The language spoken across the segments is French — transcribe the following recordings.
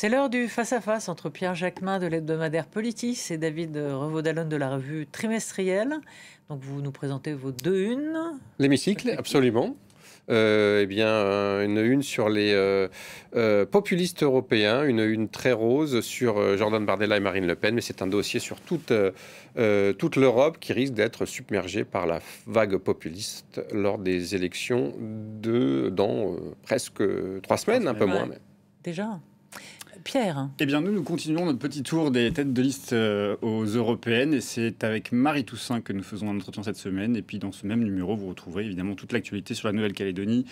C'est l'heure du face-à-face entre Pierre Jacquemin de l'hebdomadaire Politis et David revaud de la revue trimestrielle. Donc vous nous présentez vos deux unes. L'hémicycle, absolument. Euh, eh bien, euh, une une sur les euh, populistes européens, une une très rose sur Jordan Bardella et Marine Le Pen, mais c'est un dossier sur toute, toute l'Europe qui risque d'être submergée par la vague populiste lors des élections de, dans presque trois semaines, un peu moins. Déjà Pierre. Eh bien, nous, nous continuons notre petit tour des têtes de liste euh, aux européennes. Et c'est avec Marie Toussaint que nous faisons un entretien cette semaine. Et puis, dans ce même numéro, vous retrouverez évidemment toute l'actualité sur la Nouvelle-Calédonie,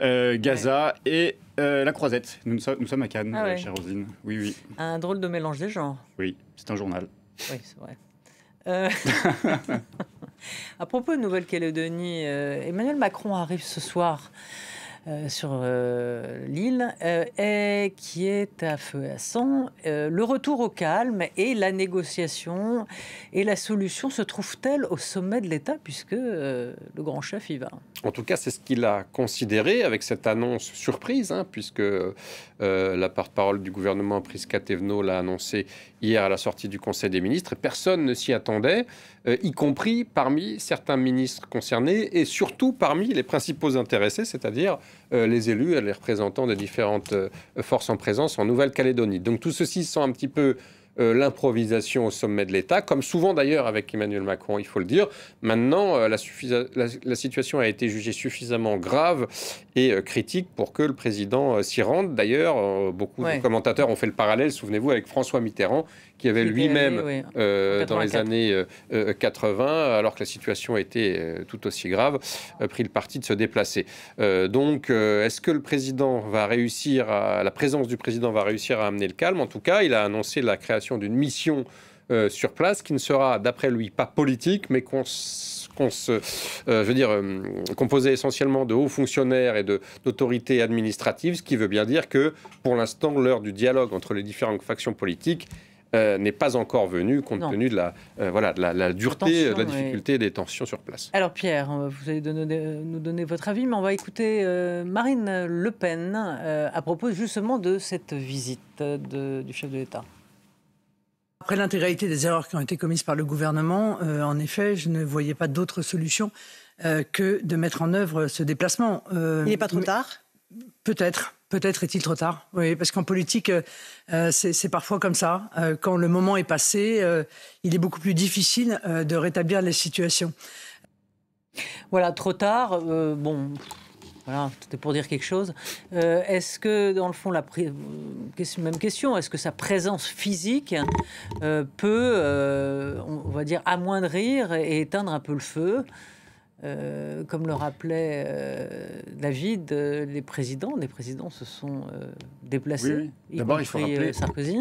euh, Gaza et euh, la Croisette. Nous, nous, sommes à Cannes, ah chère Rosine. Oui, oui. Un drôle de mélange des genres. Oui, c'est un journal. Oui, c'est vrai. à propos de Nouvelle-Calédonie, Emmanuel Macron arrive ce soir. Euh, sur euh, l'île, et euh, qui est à feu et à sang. le retour au calme et la négociation et la solution se trouvent-elles au sommet de l'État, puisque le grand chef y va En tout cas, c'est ce qu'il a considéré avec cette annonce surprise, hein, puisque la porte-parole du gouvernement, Priska l'a annoncé hier à la sortie du Conseil des ministres. Personne ne s'y attendait, y compris parmi certains ministres concernés et surtout parmi les principaux intéressés, c'est-à-dire euh, les élus et les représentants de différentes euh, forces en présence en Nouvelle-Calédonie. Donc tout ceci sent un petit peu euh, l'improvisation au sommet de l'État, comme souvent d'ailleurs avec Emmanuel Macron, il faut le dire. Maintenant, la, situation a été jugée suffisamment grave et critique pour que le président s'y rende. D'ailleurs, beaucoup de commentateurs ont fait le parallèle, souvenez-vous, avec François Mitterrand, qui avait lui-même, euh, dans les années 80, euh, euh, alors que la situation était tout aussi grave, pris le parti de se déplacer. donc, est-ce que le président va réussir, à, la présence du président va réussir à amener le calme En tout cas, il a annoncé la création d'une mission sur place, qui ne sera, d'après lui, pas politique, mais qu'on se, je veux dire, composée essentiellement de hauts fonctionnaires et d'autorités administratives, ce qui veut bien dire que, pour l'instant, l'heure du dialogue entre les différentes factions politiques euh, n'est pas encore venu compte tenu de la, euh, voilà, la, dureté, de la difficulté des tensions sur place. Alors Pierre, euh, vous allez nous donner votre avis, mais on va écouter Marine Le Pen à propos justement de cette visite du chef de l'État. Après l'intégralité des erreurs qui ont été commises par le gouvernement, en effet, je ne voyais pas d'autre solution que de mettre en œuvre ce déplacement. Il n'est pas trop tard Peut-être. Peut-être est-il trop tard, oui, parce qu'en politique, euh, euh, c'est parfois comme ça. Euh, quand le moment est passé, il est beaucoup plus difficile de rétablir les situations. Voilà, trop tard, bon, voilà, c'était pour dire quelque chose. est-ce que, dans le fond, la même question, est-ce que sa présence physique peut, on va dire, amoindrir et éteindre un peu le feu euh, comme le rappelait euh, David, euh, les présidents, les présidents se sont déplacés. D'abord, il faut rappeler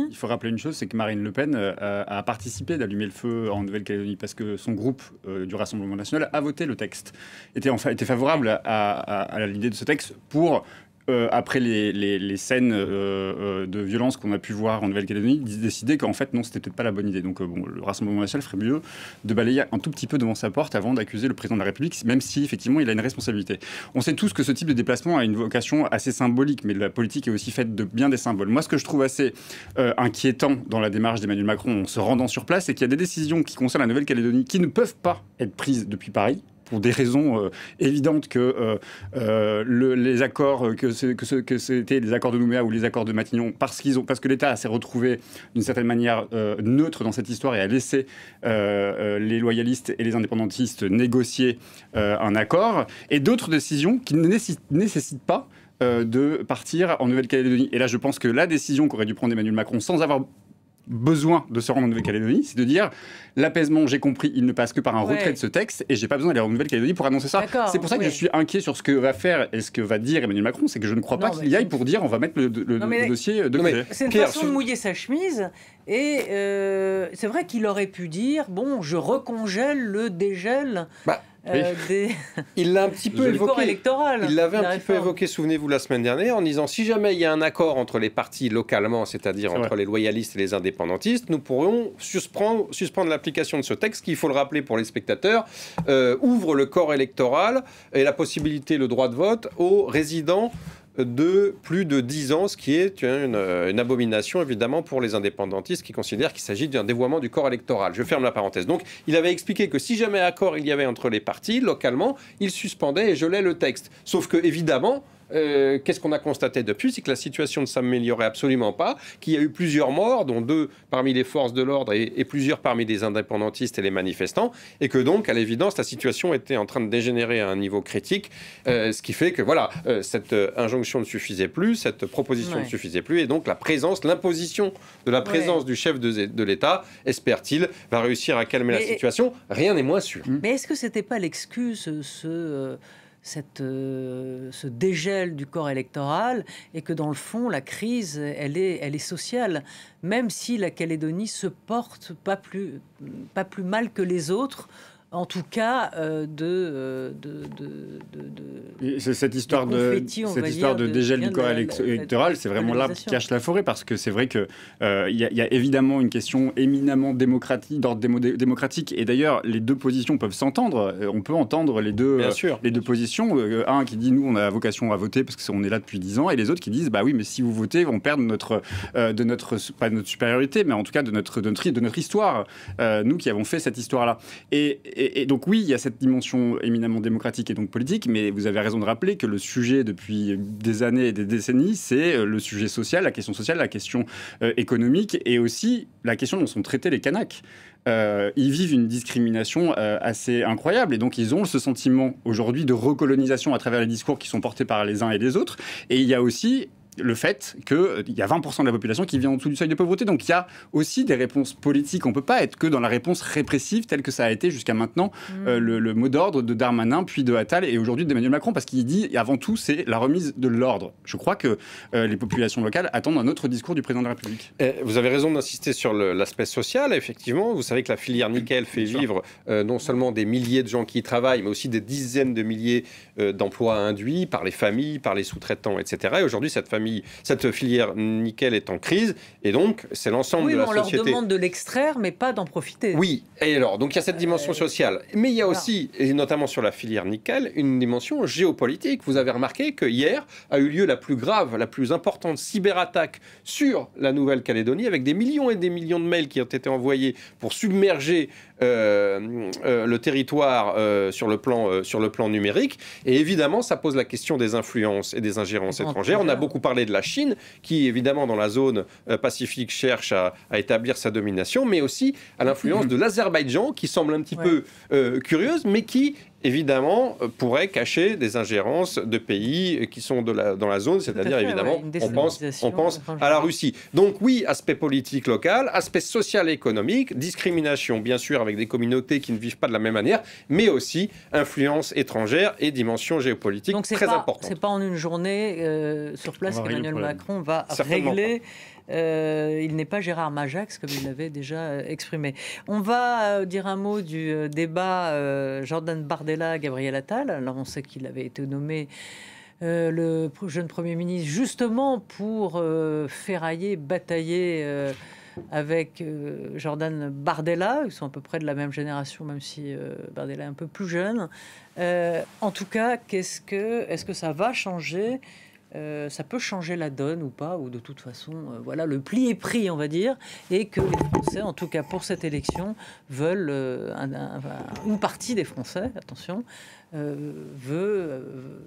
Il faut rappeler une chose, c'est que Marine Le Pen a participé d'allumer le feu en Nouvelle-Calédonie parce que son groupe du Rassemblement national a voté le texte, était, favorable à, à l'idée de ce texte pour euh, après les, scènes euh, euh, de violence qu'on a pu voir en Nouvelle-Calédonie, décider qu'en fait, non, c'était peut-être pas la bonne idée. Donc, le Rassemblement national ferait mieux de balayer un tout petit peu devant sa porte avant d'accuser le président de la République, même si, effectivement, il a une responsabilité. On sait tous que ce type de déplacement a une vocation assez symbolique, mais la politique est aussi faite de bien des symboles. Moi, ce que je trouve assez inquiétant dans la démarche d'Emmanuel Macron en se rendant sur place, c'est qu'il y a des décisions qui concernent la Nouvelle-Calédonie qui ne peuvent pas être prises depuis Paris pour des raisons euh, évidentes que euh, euh, les accords que, que, ce, que c'était les accords de Nouméa ou les accords de Matignon, parce qu'ils ont parce que l'État s'est retrouvé d'une certaine manière neutre dans cette histoire et a laissé les loyalistes et les indépendantistes négocier un accord, et d'autres décisions qui ne nécessitent pas de partir en Nouvelle-Calédonie. Et là, je pense que la décision qu'aurait dû prendre Emmanuel Macron, sans avoir besoin de se rendre en Nouvelle-Calédonie, c'est de dire l'apaisement, j'ai compris, il ne passe que par un retrait de ce texte et j'ai pas besoin d'aller en Nouvelle-Calédonie pour annoncer ça. C'est pour ça que je suis inquiet sur ce que va faire et ce que va dire Emmanuel Macron, c'est que je ne crois pas qu'il y aille pour dire on va mettre le, dossier de côté. C'est une façon de mouiller sa chemise et euh, c'est vrai qu'il aurait pu dire bon, je recongèle le dégel. Bah, euh, il l'a un petit peu évoqué. il l'avait un petit peu évoqué, souvenez-vous, la semaine dernière, en disant si jamais il y a un accord entre les partis localement, c'est-à-dire entre les loyalistes et les indépendantistes, nous pourrions suspendre, l'application de ce texte qui, il faut le rappeler pour les spectateurs, euh, ouvre le corps électoral et la possibilité, le droit de vote aux résidents de plus de 10 ans, ce qui est euh, une, abomination évidemment pour les indépendantistes qui considèrent qu'il s'agit d'un dévoiement du corps électoral. Je ferme la parenthèse. Donc il avait expliqué que si jamais accord il y avait entre les partis, localement, il suspendait et gelait le texte. Sauf que évidemment, euh, qu'est-ce qu'on a constaté depuis C'est que la situation ne s'améliorait absolument pas, qu'il y a eu plusieurs morts, dont deux parmi les forces de l'ordre et, plusieurs parmi les indépendantistes et les manifestants, et que donc, à l'évidence, la situation était en train de dégénérer à un niveau critique, euh, ce qui fait que, voilà, euh, cette injonction ne suffisait plus, cette proposition ne suffisait plus, et donc la présence, l'imposition de la présence du chef de, l'État, espère-t-il, va réussir à calmer la situation. Rien n'est moins sûr. Mais est-ce que c'était pas l'excuse, ce euh, ce dégel du corps électoral et que dans le fond, la crise, elle est, elle est sociale. Même si la Calédonie se porte pas plus, pas plus mal que les autres, en tout cas euh, de, euh, cette histoire de, cette histoire de, dégel du corps électoral, c'est vraiment là qui cache la forêt parce que c'est vrai que euh, il y, a évidemment une question éminemment démocratique d'ordre démocratique et d'ailleurs les deux positions peuvent s'entendre. On peut entendre les deux les deux positions, un qui dit nous on a vocation à voter parce qu'on est là depuis 10 ans et les autres qui disent bah oui mais si vous votez on perd notre de notre pas de notre supériorité mais en tout cas de notre de notre, histoire nous qui avons fait cette histoire là et et, donc oui, il y a cette dimension éminemment démocratique et donc politique, mais vous avez raison de rappeler que le sujet depuis des années et des décennies, c'est euh, le sujet social, la question sociale, la question euh, économique et aussi la question dont sont traités les Kanaks. Euh, ils vivent une discrimination assez incroyable et donc ils ont ce sentiment aujourd'hui de recolonisation à travers les discours qui sont portés par les uns et les autres. Et il y a aussi le fait qu'il euh, y a 20% de la population qui vient en dessous du seuil de pauvreté. Donc il y a aussi des réponses politiques. On ne peut pas être que dans la réponse répressive telle que ça a été jusqu'à maintenant mmh. euh, le, mot d'ordre de Darmanin, puis de Attal et aujourd'hui d'Emmanuel Macron, parce qu'il dit avant tout c'est la remise de l'ordre. Je crois que euh, les populations locales attendent un autre discours du président de la République. vous avez raison d'insister sur l'aspect social, effectivement. Vous savez que la filière nickel fait vivre non seulement des milliers de gens qui y travaillent, mais aussi des dizaines de milliers d'emplois induits par les familles, par les sous-traitants, etc. Et aujourd'hui, cette famille cette filière nickel est en crise, et donc c'est l'ensemble de la société. On leur demande de l'extraire, mais pas d'en profiter. Oui, et alors, donc il y a cette euh, dimension sociale. Mais il y a aussi, et notamment sur la filière nickel, une dimension géopolitique. Vous avez remarqué que hier a eu lieu la plus grave, la plus importante cyberattaque sur la Nouvelle-Calédonie, avec des millions et des millions de mails qui ont été envoyés pour submerger euh, euh, le territoire sur, le plan, sur le plan numérique. Et évidemment, ça pose la question des influences et des ingérences étrangères. On a beaucoup parlé parler de la Chine, qui évidemment dans la zone euh, pacifique cherche à, établir sa domination, mais aussi à l'influence de l'Azerbaïdjan, qui semble un petit peu euh, curieuse, mais qui évidemment, euh, pourrait cacher des ingérences de pays qui sont dans la zone, c'est-à-dire évidemment, on pense, à la Russie. Donc oui, aspect politique local, aspect social et économique, discrimination bien sûr avec des communautés qui ne vivent pas de la même manière, mais aussi influence étrangère et dimension géopolitique Donc, très importante. Donc c'est pas en une journée euh, sur place qu'Emmanuel Macron va régler euh, il n'est pas Gérard Majax, comme il l'avait déjà euh, exprimé. On va euh, dire un mot du débat Jordan Bardella-Gabriel Attal. Alors, on sait qu'il avait été nommé. le jeune Premier ministre, justement pour ferrailler, batailler avec Jordan Bardella, ils sont à peu près de la même génération, même si Bardella est un peu plus jeune. en tout cas, quest que, est-ce que ça va changer euh, ça peut changer la donne ou pas, ou de toute façon, euh, voilà, le pli est pris, on va dire, et que les Français, en tout cas pour cette élection, veulent, euh, un, une partie des Français, attention, veut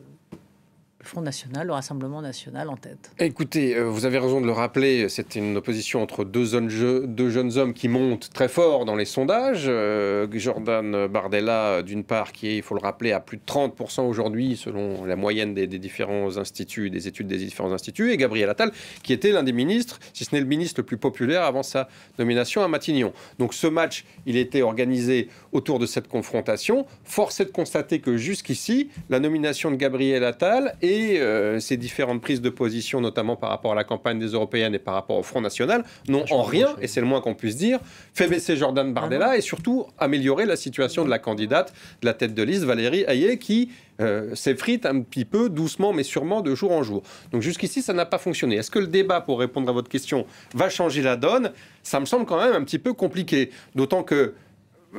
Front National, le Rassemblement National en tête. Écoutez, euh, vous avez raison de le rappeler, c'est une opposition entre deux, deux, jeunes hommes qui montent très fort dans les sondages. Euh, Jordan Bardella, d'une part, qui est, il faut le rappeler, à plus de 30% aujourd'hui, selon la moyenne des, des, différents instituts, des études des différents instituts, et Gabriel Attal, qui était l'un des ministres, si ce n'est le ministre le plus populaire avant sa nomination à Matignon. Donc ce match, il était organisé autour de cette confrontation. Force est de constater que jusqu'ici, la nomination de Gabriel Attal est et euh, ces différentes prises de position, notamment par rapport à la campagne des Européennes et par rapport au Front National, n'ont en rien, et c'est le moins qu'on puisse dire, fait baisser Jordan Bardella mhm. et surtout améliorer la situation de la candidate de la tête de liste, Valérie Hayé, qui euh, s'effrite un petit peu, doucement mais sûrement, de jour en jour. Donc jusqu'ici, ça n'a pas fonctionné. Est-ce que le débat, pour répondre à votre question, va changer la donne Ça me semble quand même un petit peu compliqué, d'autant que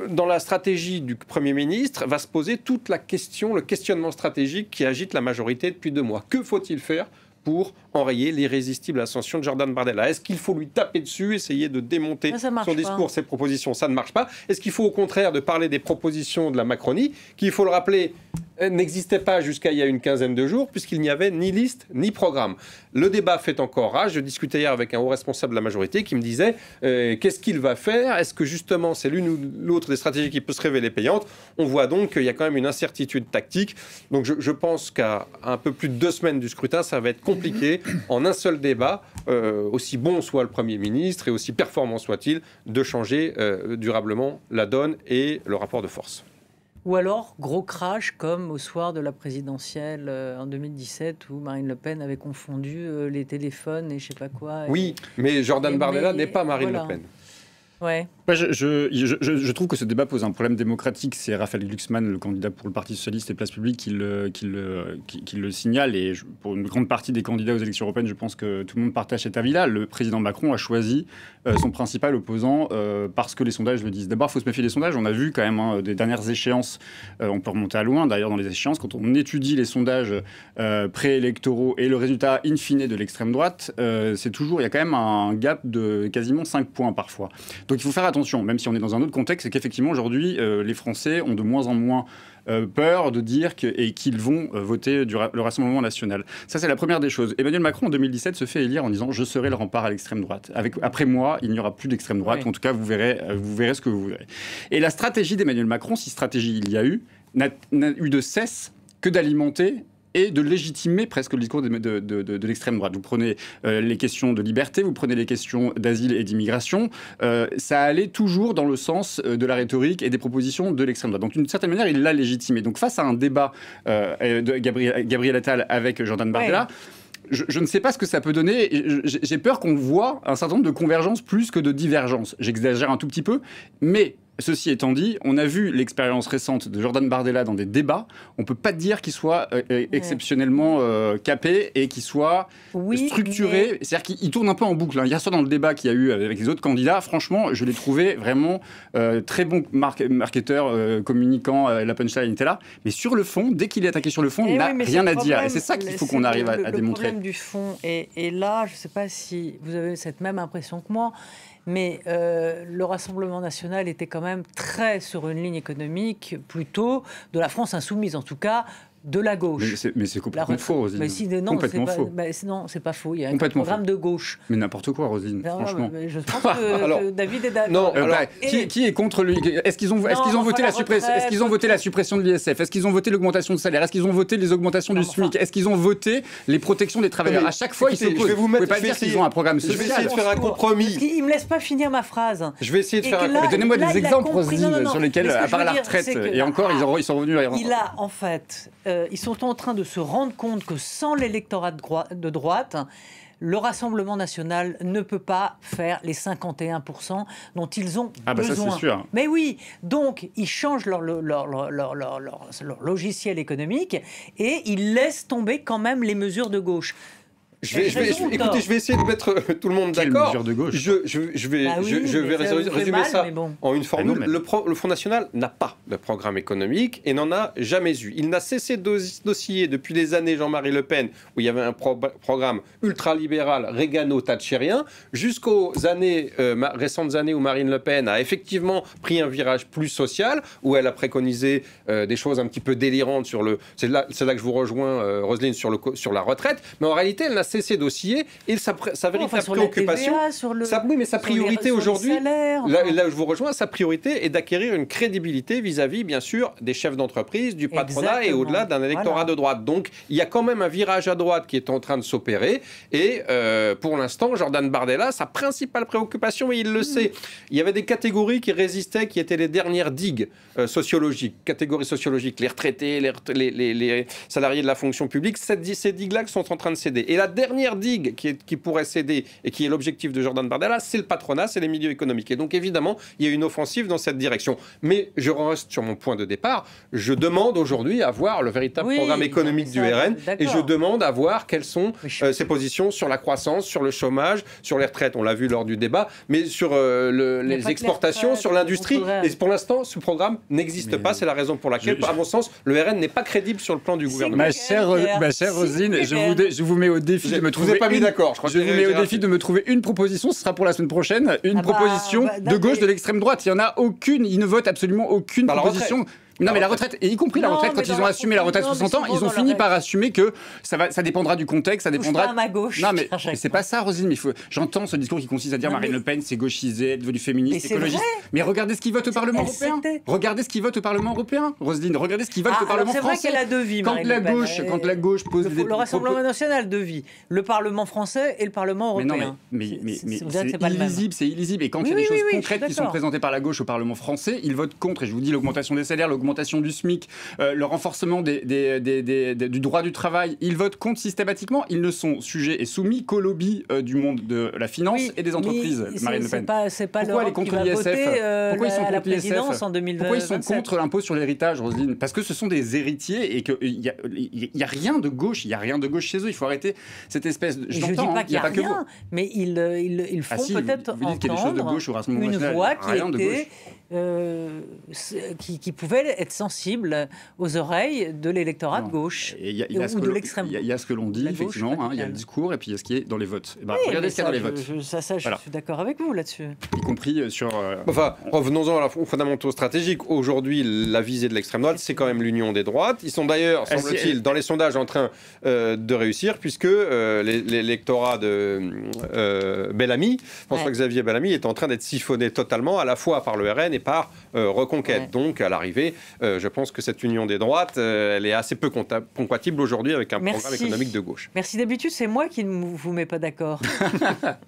dans la stratégie du Premier ministre, va se poser toute la question, le questionnement stratégique qui agite la majorité depuis deux mois. Que faut-il faire pour enrayer l'irrésistible ascension de Jordan Bardella. Est-ce qu'il faut lui taper dessus, essayer de démonter son discours, ses propositions Ça ne marche pas. Est-ce qu'il faut au contraire de parler des propositions de la Macronie, qui, il faut le rappeler, euh, n'existait pas jusqu'à il y a une quinzaine de jours, puisqu'il n'y avait ni liste ni programme. Le débat fait encore rage. Je discutais hier avec un haut responsable de la majorité qui me disait euh, qu'est-ce qu'il va faire Est-ce que justement c'est l'une ou l'autre des stratégies qui peut se révéler payante On voit donc qu'il y a quand même une incertitude tactique. Donc je, je pense qu'à un peu plus de deux semaines du scrutin, ça va être compliqué en un seul débat, euh, aussi bon soit le Premier ministre et aussi performant soit-il, de changer euh, durablement la donne et le rapport de force. Ou alors, gros crash comme au soir de la présidentielle euh, en 2017 où Marine Le Pen avait confondu les téléphones et je sais pas quoi. oui, mais Jordan Barbella n'est pas Marine Le Pen. Ouais je, je, trouve que ce débat pose un problème démocratique. C'est Raphaël Glucksmann, le candidat pour le Parti Socialiste et Place Publique, qui le, le, signale. Et pour une grande partie des candidats aux élections européennes, je pense que tout le monde partage cet avis-là. Le président Macron a choisi euh, son principal opposant euh, parce que les sondages le disent. D'abord, il faut se méfier des sondages. On a vu quand même hein, des dernières échéances, euh, on peut remonter à loin d'ailleurs dans les échéances, quand on étudie les sondages préélectoraux et le résultat in fine de l'extrême droite, c'est toujours, il y a quand même un gap de quasiment 5 points parfois. Donc il faut faire attention même si on est dans un autre contexte, c'est qu'effectivement aujourd'hui, euh, les Français ont de moins en moins euh, peur de dire et qu'ils vont euh, voter le Rassemblement national. Ça, c'est la première des choses. Emmanuel Macron, en 2017, se fait élire en disant Je serai le rempart à l'extrême droite. Avec, après moi, il n'y aura plus d'extrême droite. En tout cas, vous verrez, vous verrez ce que vous verrez. Et la stratégie d'Emmanuel Macron, si stratégie il y a eu, n'a eu de cesse que d'alimenter et de légitimer presque le discours de, l'extrême droite. Vous prenez euh, les questions de liberté, vous prenez les questions d'asile et d'immigration, euh, ça allait toujours dans le sens euh, de la rhétorique et des propositions de l'extrême droite. Donc d'une certaine manière, il l'a légitimé. Donc face à un débat de Gabriel, Gabriel, Attal avec Jordan Bardella, Je, je, ne sais pas ce que ça peut donner. J'ai peur qu'on voit un certain nombre de convergences plus que de divergences. J'exagère un tout petit peu, mais Ceci étant dit, on a vu l'expérience récente de Jordan Bardella dans des débats. On ne peut pas dire qu'il soit euh, euh, exceptionnellement euh, capé et qu'il soit structuré. C'est-à-dire qu'il tourne un peu en boucle. y a ça dans le débat qu'il y a eu avec les autres candidats, franchement, je l'ai trouvé vraiment très bon marketeur, communicant, la punchline était là. Mais sur le fond, dès qu'il est attaqué sur le fond, eh il n'a rien à dire. Et c'est ça qu'il faut qu'on arrive à, démontrer. Le problème du fond. Et, et là, je ne sais pas si vous avez cette même impression que moi mais euh, le Rassemblement national était quand même très sur une ligne économique plutôt de la France insoumise, en tout cas de la gauche. Mais c'est complètement faux, Rosine. Mais non, complètement faux. Mais bah, non, c'est pas faux. Il y a un programme de gauche. Mais n'importe quoi, Rosine. franchement. David Non, qui, qui, est contre lui Est-ce qu'ils ont, est qu'ils ont voté la, suppression Est-ce qu'ils ont voté la suppression de l'ISF Est-ce qu'ils ont voté l'augmentation de salaire Est-ce qu'ils ont voté les augmentations du SMIC Est-ce qu'ils ont voté les protections des travailleurs À chaque fois, ils s'opposent. Vous ne pouvez pas dire qu'ils ont un programme Je vais essayer de faire un compromis. Il me laisse pas finir ma phrase. Je vais essayer de faire un compromis. Donnez-moi des exemples, Rosine, sur lesquels, à part la retraite et encore, ils sont revenus. Il a en fait euh, euh, ils sont en train de se rendre compte que sans l'électorat de droite, le Rassemblement national ne peut pas faire les 51% dont ils ont ah bah besoin. Mais oui, donc ils changent leur, logiciel économique et ils laissent tomber quand même les mesures de gauche. Je vais, je écoutez, je vais essayer de mettre euh, tout le monde d'accord. Je, je, je, vais, bah je, vais résumer ça en une formule. le, le, Front National n'a pas de programme économique et n'en a jamais eu. Il n'a cessé d'osciller depuis les années Jean-Marie Le Pen, où il y avait un programme programme ultralibéral, régano-thatchérien, jusqu'aux années, euh, récentes années où Marine Le Pen a effectivement pris un virage plus social, où elle a préconisé euh, des choses un petit peu délirantes sur le. C'est là, là que je vous rejoins, Roseline Roselyne, sur, le, sur la retraite. Mais en réalité, elle n'a cesser dossier dossiers et sa, véritable préoccupation. oui, mais sa priorité aujourd'hui, là, où je vous rejoins, sa priorité est d'acquérir une crédibilité vis-à-vis, bien sûr, des chefs d'entreprise, du patronat et au-delà d'un électorat de droite. Donc il y a quand même un virage à droite qui est en train de s'opérer et euh, pour l'instant, Jordan Bardella, sa principale préoccupation, et il le hmm. sait, il y avait des catégories qui résistaient, qui étaient les dernières digues euh, sociologiques, catégories sociologiques, les retraités, les, salariés de la fonction publique, cette, ces digues-là sont en train de céder. Et la dernière digue qui, qui pourrait céder et qui est l'objectif de Jordan Bardella, c'est le patronat, c'est les milieux économiques. Et donc évidemment, il y a une offensive dans cette direction. Mais je reste sur mon point de départ. Je demande aujourd'hui à voir le véritable programme économique du RN et je demande à voir quelles sont euh, ses positions sur la croissance, sur le chômage, sur les retraites. On l'a vu lors du débat, mais sur euh, les exportations, sur l'industrie. Et pour l'instant, ce programme n'existe pas. C'est la raison pour laquelle, à mon sens, le RN n'est pas crédible sur le plan du gouvernement. Ma chère, Rosine, je je vous mets au défi je me Vous pas mis d'accord. Je, vous mets au défi de me trouver une proposition. Ce sera pour la semaine prochaine. Une ah bah, proposition bah, de gauche, de l'extrême droite. Il n'y en a aucune. il ne vote absolument aucune proposition. Non, mais la retraite, et y compris la retraite, quand ils ont assumé la retraite à 60 ans, ils ont fini par assumer que ça, va, ça dépendra du contexte, ça dépendra. Pas à ma gauche. Non, mais c'est pas ça, Rosine. faut... j'entends ce discours qui consiste à dire Marine Le Pen, c'est gauchisé elle devenue féministe, mais écologiste. Mais regardez ce qu'ils votent au Parlement européen. Regardez ce qu'ils votent ah, au Parlement européen, Roseline. Regardez ce qu'ils votent au Parlement français. C'est vrai qu'elle a deux vies, quand la gauche, quand la gauche pose des des. Le Rassemblement national deux vies, le Parlement français et le Parlement européen. Mais mais c'est illisible, c'est illisible. Et quand il y a des choses concrètes qui sont présentées par la gauche au Parlement français, ils votent contre. Et je vous dis l'augmentation des salaires, l'augmentation du SMIC, euh, le renforcement du droit du travail, ils votent contre systématiquement. Ils ne sont sujets et soumis qu'au lobby euh, du monde de la finance et des entreprises, Marine Le Pen. Pas, pas Pourquoi les euh, contre l'ISF Pourquoi, ils sont contre l'ISF Pourquoi ils sont contre l'impôt sur l'héritage, Roselyne Parce que ce sont des héritiers et qu'il n'y a, rien de gauche. Il n'y a rien de gauche chez eux. Il faut arrêter cette espèce de... Je ne dis pas hein, qu'il n'y a, rien, que mais ils, ils, font peut-être entendre une voix qui qui, pouvait être sensible aux oreilles de l'électorat de gauche ou de l'extrême droite. Il y, a ce que l'on dit, effectivement, hein, il y a le discours et puis il y a ce qui est dans les votes. Eh ben, regardez ce dans les votes. Je, ça, je suis d'accord avec vous là-dessus. Y compris euh, sur. Euh, enfin, revenons-en aux fondamentaux stratégiques. Aujourd'hui, la visée de l'extrême droite, c'est quand même l'union des droites. Ils sont d'ailleurs, semble-t-il, dans les sondages en train euh, de réussir, puisque l'électorat de Bellamy, François-Xavier Bellamy, est en train d'être siphonné totalement, à la fois par le RN et par Reconquête. Donc, à l'arrivée, euh, je pense que cette union des droites, euh, elle est assez peu compatible aujourd'hui avec un programme économique de gauche. Merci. D'habitude, c'est moi qui ne vous mets pas d'accord.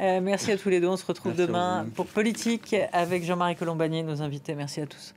Euh, merci à tous les deux. On se retrouve demain pour Politique avec Jean-Marie Colombani, nos invités. Merci à tous.